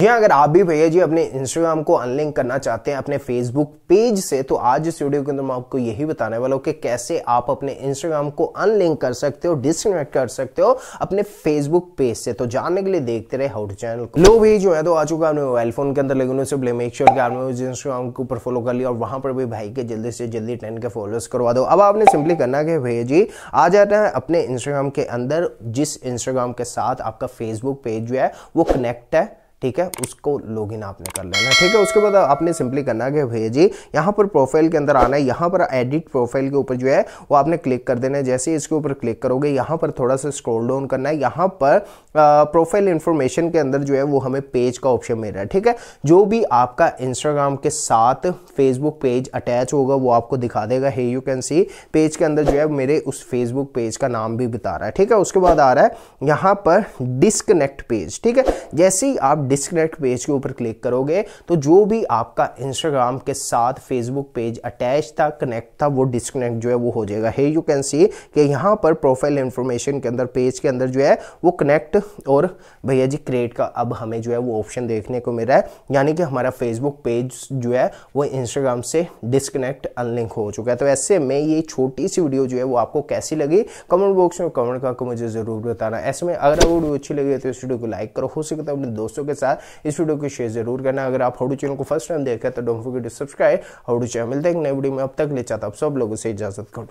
जी हाँ, अगर आप भी भैया जी अपने इंस्टाग्राम को अनलिंक करना चाहते हैं अपने फेसबुक पेज से तो आज इस वीडियो के अंदर मैं आपको यही बताने वाला हूँ कि कैसे आप अपने इंस्टाग्राम को अनलिंक कर सकते हो डिसकनेक्ट कर सकते हो अपने फेसबुक पेज से तो जानने के लिए देखते रहे हाउट चैनल को लो भी जो है तो आ चुका है मोबाइल फोन के अंदर लेकिन से मेक श्योर आपने इंस्टाग्राम के ऊपर फॉलो कर लिया और वहां पर भी भाई के जल्दी से जल्दी टेन के फॉलोअर्स करवा दो अब आपने सिंपली करना है भैया जी आ जाता है अपने इंस्टाग्राम के अंदर जिस इंस्टाग्राम के साथ आपका फेसबुक पेज जो है वो कनेक्ट है ठीक है उसको इन आपने कर लेना ठीक है उसके बाद आपने सिंपली करना कि भैया जी यहाँ पर प्रोफाइल के अंदर आना है यहाँ पर एडिट प्रोफाइल के ऊपर जो है वो आपने क्लिक कर देना है जैसे इसके ऊपर क्लिक करोगे यहाँ पर थोड़ा सा स्क्रॉल डाउन करना है यहाँ पर प्रोफाइल इन्फॉर्मेशन के अंदर जो है वो हमें पेज का ऑप्शन मिल रहा है ठीक है जो भी आपका इंस्टाग्राम के साथ फेसबुक पेज अटैच होगा वो आपको दिखा देगा hey you can see page के अंदर जो है मेरे उस फेसबुक पेज का नाम भी बता रहा है ठीक है उसके बाद आ रहा है यहाँ पर डिसकनेक्ट पेज ठीक है जैसे ही आप डिस्कनेक्ट पेज के ऊपर क्लिक करोगे तो जो भी आपका इंस्टाग्राम के साथ फेसबुक पेज अटैच था कनेक्ट था वो डिस्कनेक्ट जो है वो हो जाएगा हे यू कैन सी कि यहाँ पर प्रोफाइल इन्फॉर्मेशन के अंदर पेज के अंदर जो है वो कनेक्ट और भैया जी क्रिएट का अब हमें जो है वो ऑप्शन देखने को मिल रहा है यानी कि हमारा फेसबुक पेज जो है वो इंस्टाग्राम से डिस्कनेक्ट अनलिंक हो चुका है तो ऐसे में ये छोटी सी वीडियो जो है वो आपको कैसी लगी कमेंट बॉक्स में कमेंट करके मुझे ज़रूर बताना ऐसे में अगर वो वीडियो अच्छी लगी तो इस वीडियो को लाइक करो हो सके तो अपने दोस्तों के साथ साथ इस वीडियो को शेयर जरूर करना अगर आप हाउडू चैनल को फर्स्ट टाइम देखा तो डोंट फॉरगेट टू सब्सक्राइब हाउडू चैनल देख नए वीडियो में अब तक ले चाहता आप सब लोगों से इजाजत कर